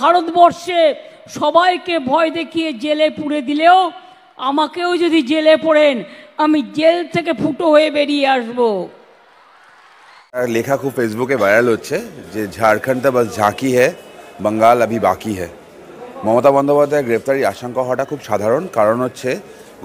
ভারতবর্ষে সবাইকে ভয় দেখিয়ে জেলে পুড়ে দিলেও আমাকেও যদি জেলে পড়েন আমি জেল থেকে ফুটো হয়ে বেরিয়ে আসব লেখা খুব ফেসবুকে ভাইরাল হচ্ছে যে ঝাড়খণ্ড বাস ঝাঁকি হ্যাঁ বঙ্গাল আবি বাকি হ্যাঁ মমতা বন্দ্যোপাধ্যায়ের গ্রেপ্তারির আশঙ্কা হওয়াটা খুব সাধারণ কারণ হচ্ছে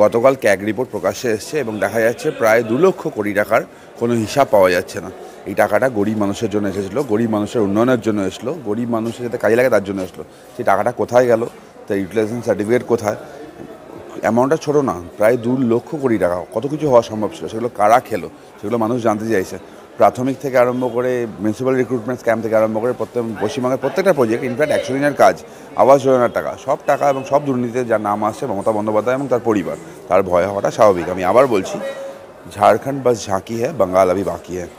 গতকাল ক্যাগ রিপোর্ট প্রকাশ্যে এসছে এবং দেখা যাচ্ছে প্রায় দু লক্ষ কোটি টাকার কোনো হিসাব পাওয়া যাচ্ছে না এই টাকাটা গরিব মানুষের জন্য এসেছিলো গরিব মানুষের উন্নয়নের জন্য এসলো গরিব মানুষের যাতে কাজে লাগে তার জন্য এসলো সেই টাকাটা কোথায় গেল তার ইউটিলাইজেশন সার্টিফিকেট কোথায় অ্যামাউন্টটা ছোটো না প্রায় দু লক্ষ কোটি টাকা কত কিছু হওয়া সম্ভব ছিল সেগুলো কারা খেলো সেগুলো মানুষ জানতে চাইছে প্রাথমিক থেকে আরম্ভ করে মিউনিসিপ্যাল রিক্রুটমেন্ট স্ক্যাম থেকে আরম্ভ করে প্রত্যেক পশ্চিমবঙ্গের প্রত্যেকটা প্রজেক্ট ইনফ্যাক্ট একশো দিনের কাজ আবাস যোজনার টাকা সব টাকা এবং সব দুর্নীতিতে যার নাম আসছে মমতা বন্দ্যোপাধ্যায় এবং তার পরিবার তার ভয় হওয়াটা স্বাভাবিক আমি আবার বলছি ঝাড়খণ্ড বাস ঝাঁকি হ্যাঁ বাঙাল আবি বাকি হ্যাঁ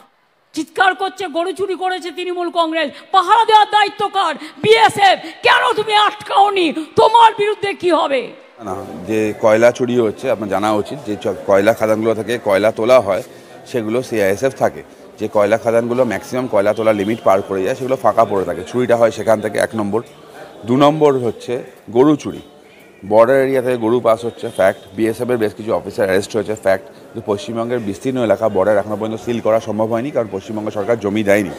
চিৎকার করছে গরু চুরি করেছে তৃণমূল কংগ্রেস পাহারা দেওয়ার দায়িত্ব কার বিএসএফ কেন তুমি আটকাওনি তোমার বিরুদ্ধে কি হবে না যে কয়লা চুরি হচ্ছে আপনার জানা উচিত যে কয়লা খাদানগুলো থেকে কয়লা তোলা হয় সেগুলো সিআইএসএফ থাকে যে কয়লা খাদানগুলো ম্যাক্সিমাম কয়লা তোলা লিমিট পার করে যায় সেগুলো ফাঁকা পড়ে থাকে চুরিটা হয় সেখান থেকে এক নম্বর দু নম্বর হচ্ছে গরু চুরি বর্ডার এরিয়া থেকে গরু পাস হচ্ছে ফ্যাক্ট বিএসএফের বেশ কিছু অফিসার অ্যারেস্ট হয়েছে ফ্যাক্ট কিন্তু পশ্চিমবঙ্গের বিস্তীর্ণ এলাকা বর্ডার এখনও পর্যন্ত সিল করা সম্ভব হয়নি কারণ পশ্চিমবঙ্গ সরকার জমি দেয়নি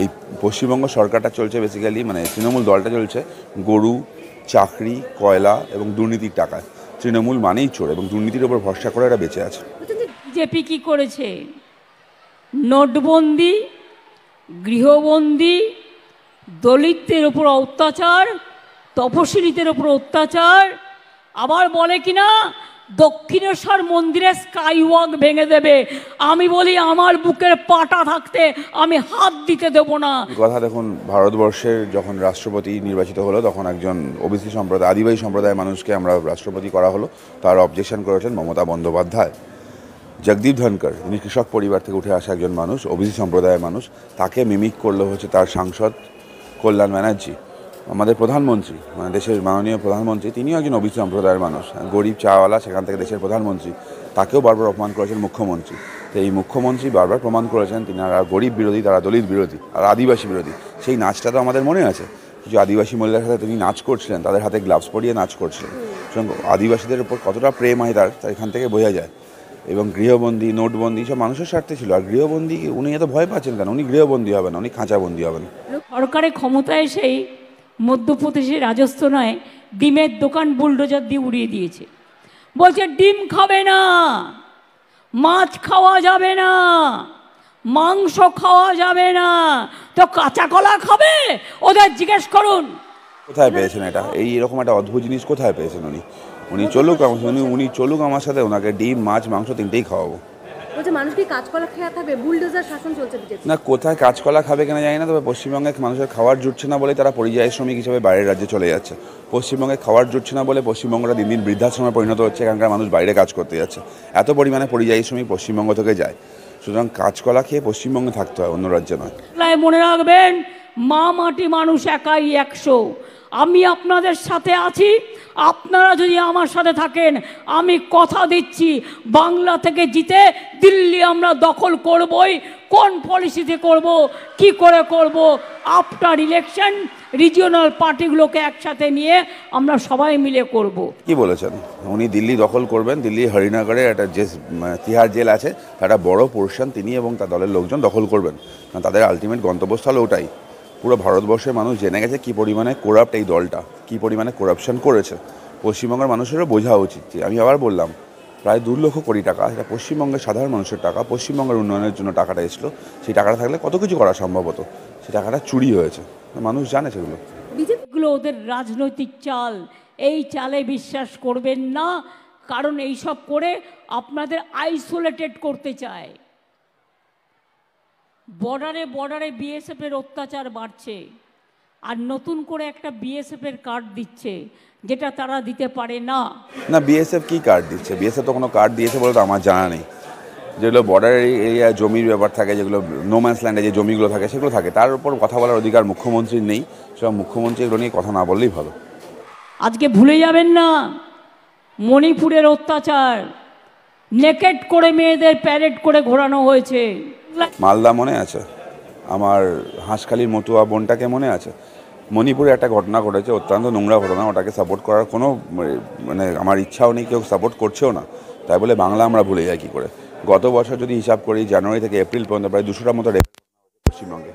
এই পশ্চিমবঙ্গ সরকারটা চলছে বেসিক্যালি মানে তৃণমূল দলটা চলছে গরু চাকরি কয়লা এবং দুর্নীতির টাকা তৃণমূল মানেই চোর এবং দুর্নীতির ওপর ভরসা করে এটা বেঁচে আছে জেপি কি করেছে নোটবন্দি গৃহবন্দি দলিতদের ওপর অত্যাচার তপশিলিতের ওপর অত্যাচার আবার বলে কিনা দক্ষিণেশ্বর মন্দিরে স্কাইওয়াক ভেঙে দেবে আমি বলি আমার বুকের পাটা থাকতে আমি হাত দিতে দেব না কথা দেখুন ভারতবর্ষের যখন রাষ্ট্রপতি নির্বাচিত হলো তখন একজন ওবিসি সম্প্রদায় আদিবাসী সম্প্রদায়ের মানুষকে আমরা রাষ্ট্রপতি করা হলো তার অবজেকশন করেছেন মমতা বন্দ্যোপাধ্যায় জগদীপ ধনকর উনি কৃষক পরিবার থেকে উঠে আসা একজন মানুষ ওবিসি সম্প্রদায়ের মানুষ তাকে মিমিক করলো হচ্ছে তার সাংসদ কল্যাণ ব্যানার্জি আমাদের প্রধানমন্ত্রী মানে দেশের মাননীয় প্রধানমন্ত্রী তিনিও একজন অভিজ্ঞ সম্প্রদায়ের মানুষ হ্যাঁ, গরিব চাওয়ালা সেখান থেকে দেশের প্রধানমন্ত্রী তাকেও বারবার অপমান করেছেন মুখ্যমন্ত্রী তো এই মুখ্যমন্ত্রী বারবার প্রমাণ করেছেন তিনি আর গরিব বিরোধী তারা দলিত বিরোধী আর আদিবাসী বিরোধী সেই নাচটা তো আমাদের মনে আছে কিছু আদিবাসী মহিলার সাথে তিনি নাচ করছিলেন তাদের হাতে গ্লাভস পরিয়ে নাচ করছিলেন সুতরাং আদিবাসীদের উপর কতটা প্রেম হয় তার এখান থেকে বোঝা যায় এবং গৃহবন্দী নোটবন্দি সব মানুষের স্বার্থে ছিল আর গৃহবন্দী উনি এত ভয় পাচ্ছেন কেন উনি গৃহবন্দী হবেন উনি খাঁচাবন্দী হবেন সরকারের ক্ষমতায় সেই মধ্যপ্রদেশে রাজস্থানায় ডিমের দোকান বুলডোজার দিয়ে উড়িয়ে দিয়েছে বলছে ডিম খাবে না মাছ খাওয়া যাবে না মাংস খাওয়া যাবে না তো কাঁচা কলা খাবে ওদের জিজ্ঞেস করুন কোথায় পেয়েছেন এটা এই এরকম একটা অদ্ভুত জিনিস কোথায় পেয়েছেন উনি উনি চলুক উনি উনি চলুক আমার সাথে ওনাকে ডিম মাছ মাংস তিনটেই খাওয়াবো না কোথায় কাঁচকলা খাবে কেনা জানি না তবে পশ্চিমবঙ্গে মানুষের খাওয়ার জুটছে না বলে তারা পরিযায়ী শ্রমিক হিসেবে বাইরের রাজ্যে চলে যাচ্ছে পশ্চিমবঙ্গে খাওয়ার জুটছে না বলে পশ্চিমবঙ্গটা দিন দিন বৃদ্ধাশ্রমে পরিণত হচ্ছে এখানকার মানুষ বাইরে কাজ করতে যাচ্ছে এত পরিমাণে পরিযায়ী শ্রমিক পশ্চিমবঙ্গ থেকে যায় সুতরাং কাঁচকলা খেয়ে পশ্চিমবঙ্গে থাকতে হয় অন্য রাজ্যে নয় মনে রাখবেন মা মাটি মানুষ একাই একশো আমি আপনাদের সাথে আছি আপনারা যদি আমার সাথে থাকেন আমি কথা দিচ্ছি বাংলা থেকে জিতে দিল্লি আমরা দখল করবই কোন পলিসিতে করব কি করে করব আফটার ইলেকশন রিজিওনাল পার্টিগুলোকে একসাথে নিয়ে আমরা সবাই মিলে করব কি বলেছেন উনি দিল্লি দখল করবেন দিল্লি হরিনগরে একটা যে তিহার জেল আছে একটা বড় পোর্শন তিনি এবং তার দলের লোকজন দখল করবেন তাদের আলটিমেট গন্তব্যস্থল ওটাই পুরো ভারতবর্ষের মানুষ জেনে গেছে কী পরিমাণে করাপ্ট এই দলটা কী পরিমাণে করাপশন করেছে পশ্চিমবঙ্গের মানুষেরও বোঝা উচিত যে আমি আবার বললাম প্রায় দু লক্ষ কোটি টাকা সেটা পশ্চিমবঙ্গের সাধারণ মানুষের টাকা পশ্চিমবঙ্গের উন্নয়নের জন্য টাকাটা এসলো সেই টাকাটা থাকলে কত কিছু করা সম্ভবত সেই টাকাটা চুরি হয়েছে মানুষ জানে সেগুলো বিজেপিগুলো ওদের রাজনৈতিক চাল এই চালে বিশ্বাস করবেন না কারণ এইসব করে আপনাদের আইসোলেটেড করতে চায় বর্ডারে বর্ডারে বিএসএফের অত্যাচার বাড়ছে আর নতুন করে একটা বিএসএফের কার্ড দিচ্ছে যেটা তারা দিতে পারে না না বিএসএফ কি কার্ড দিচ্ছে বিএসএফ তো কোনো কার্ড দিয়েছে বলে তো আমার জানা নেই যেগুলো বর্ডার এরিয়া জমির ব্যাপার থাকে যেগুলো নোম্যান্স ল্যান্ডে যে জমিগুলো থাকে সেগুলো থাকে তার উপর কথা বলার অধিকার মুখ্যমন্ত্রীর নেই সব মুখ্যমন্ত্রী এগুলো নিয়ে কথা না বললেই ভালো আজকে ভুলে যাবেন না মণিপুরের অত্যাচার নেকেট করে মেয়েদের প্যারেড করে ঘোরানো হয়েছে মালদা মনে আছে আমার হাঁসখালির মতুয়া বোনটাকে মনে আছে মণিপুরে একটা ঘটনা ঘটেছে অত্যন্ত নোংরা ঘটনা ওটাকে সাপোর্ট করার কোনো মানে আমার ইচ্ছাও নেই কেউ সাপোর্ট করছেও না তাই বলে বাংলা আমরা ভুলে যাই কী করে গত বছর যদি হিসাব করি জানুয়ারি থেকে এপ্রিল পর্যন্ত প্রায় দুশোটার মতো পশ্চিমবঙ্গে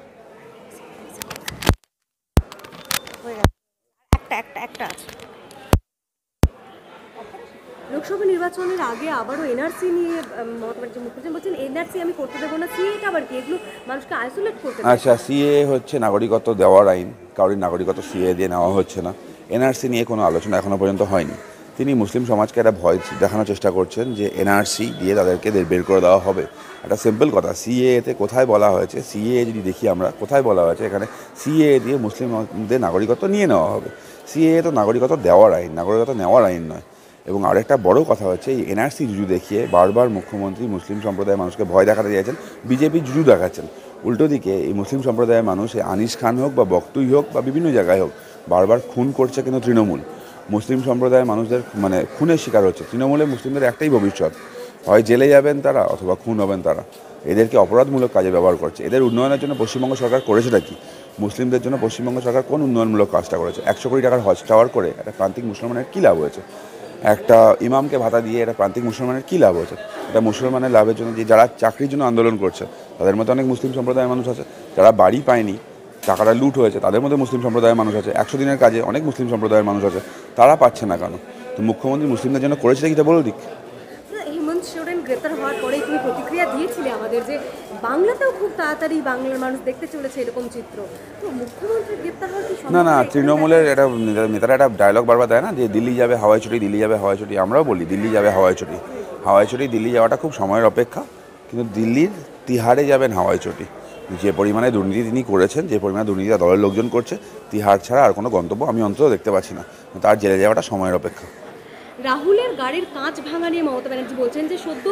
নির্বাচনের আগে আবারও এনআরসি নিয়ে মানে মুখ্যমন্ত্রী বলছেন এনআরসি আমি করতে দেবো না সিএ আবার কি এগুলো মানুষকে আইসোলেট করতে আচ্ছা সিএ হচ্ছে নাগরিকত্ব দেওয়ার আইন কারোর নাগরিকত্ব সিএ দিয়ে নেওয়া হচ্ছে না এনআরসি নিয়ে কোনো আলোচনা এখনও পর্যন্ত হয়নি তিনি মুসলিম সমাজকে একটা ভয় দেখানোর চেষ্টা করছেন যে এনআরসি দিয়ে তাদেরকে বের করে দেওয়া হবে একটা সিম্পল কথা সিএতে কোথায় বলা হয়েছে সিএ যদি দেখি আমরা কোথায় বলা হয়েছে এখানে সিএ দিয়ে মুসলিমদের নাগরিকত্ব নিয়ে নেওয়া হবে সিএ তো নাগরিকত্ব দেওয়ার আইন নাগরিকত্ব নেওয়ার আইন নয় এবং আরেকটা বড় কথা হচ্ছে এই এনআরসি জুজু দেখিয়ে বারবার মুখ্যমন্ত্রী মুসলিম সম্প্রদায়ের মানুষকে ভয় দেখাতে চাইছেন বিজেপি জুজু দেখাচ্ছেন উল্টো দিকে এই মুসলিম সম্প্রদায়ের মানুষ আনিস খান হোক বা বক্তুই হোক বা বিভিন্ন জায়গায় হোক বারবার খুন করছে কিন্তু তৃণমূল মুসলিম সম্প্রদায়ের মানুষদের মানে খুনের শিকার হচ্ছে তৃণমূলে মুসলিমদের একটাই ভবিষ্যৎ হয় জেলে যাবেন তারা অথবা খুন হবেন তারা এদেরকে অপরাধমূলক কাজে ব্যবহার করছে এদের উন্নয়নের জন্য পশ্চিমবঙ্গ সরকার করেছেটা কি মুসলিমদের জন্য পশ্চিমবঙ্গ সরকার কোন উন্নয়নমূলক কাজটা করেছে একশো কোটি টাকার হজ টাওয়ার করে একটা প্রান্তিক মুসলমানের কী লাভ হয়েছে একটা ইমামকে ভাতা দিয়ে এটা প্রান্তিক মুসলমানের কী লাভ হচ্ছে এটা মুসলমানের লাভের জন্য যে যারা চাকরির জন্য আন্দোলন করছে তাদের মধ্যে অনেক মুসলিম সম্প্রদায়ের মানুষ আছে যারা বাড়ি পায়নি টাকাটা লুট হয়েছে তাদের মধ্যে মুসলিম সম্প্রদায়ের মানুষ আছে একশো দিনের কাজে অনেক মুসলিম সম্প্রদায়ের মানুষ আছে তারা পাচ্ছে না কেন তো মুখ্যমন্ত্রী মুসলিমদের জন্য করেছে কি তা বলো দিক হেমন্ত সোরেন গ্রেপ্তার হওয়ার পরে তুমি প্রতিক্রিয়া দিয়েছিলে আমাদের যে বাংলাতেও খুব তাড়াতাড়ি বাংলার মানুষ দেখতে চলেছে এরকম চিত্র তো মুখ্যমন্ত্রী গ্রেপ্তার হওয়ার কি না না তৃণমূলের এটা নেতারা একটা ডায়লগ বারবার দেয় না যে দিল্লি যাবে হাওয়াই ছুটি দিল্লি যাবে হাওয়াই ছুটি আমরাও বলি দিল্লি যাবে হাওয়াই ছুটি হাওয়াই ছুটি দিল্লি যাওয়াটা খুব সময়ের অপেক্ষা কিন্তু দিল্লির তিহারে যাবেন হাওয়াই ছুটি যে পরিমাণে দুর্নীতি তিনি করেছেন যে পরিমাণে দুর্নীতি দলের লোকজন করছে তিহার ছাড়া আর কোনো গন্তব্য আমি অন্তত দেখতে পাচ্ছি না তার জেলে যাওয়াটা সময়ের অপেক্ষা রাহুলের গাড়ির কাঁচ ভাঙা নিয়ে মমতা ব্যানার্জি বলছেন যে সদ্য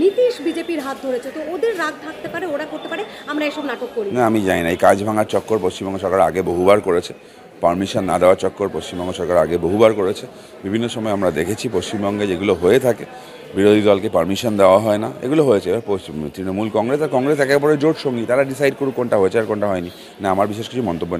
নীতিশ বিজেপির হাত ধরেছে তো ওদের রাগ থাকতে পারে ওরা করতে পারে আমরা এসব নাটক করি না আমি জানি না এই কাঁচ ভাঙার চক্কর পশ্চিমবঙ্গ সরকার আগে বহুবার করেছে পারমিশন না দেওয়া চক্কর পশ্চিমবঙ্গ সরকার আগে বহুবার করেছে বিভিন্ন সময় আমরা দেখেছি পশ্চিমবঙ্গে যেগুলো হয়ে থাকে বিরোধী দলকে পারমিশন দেওয়া হয় না এগুলো হয়েছে এবার পশ্চিম তৃণমূল কংগ্রেস আর কংগ্রেস একেবারে জোট সঙ্গী তারা ডিসাইড করুক কোনটা হয়েছে আর কোনটা হয়নি না আমার বিশেষ কিছু মন্তব্য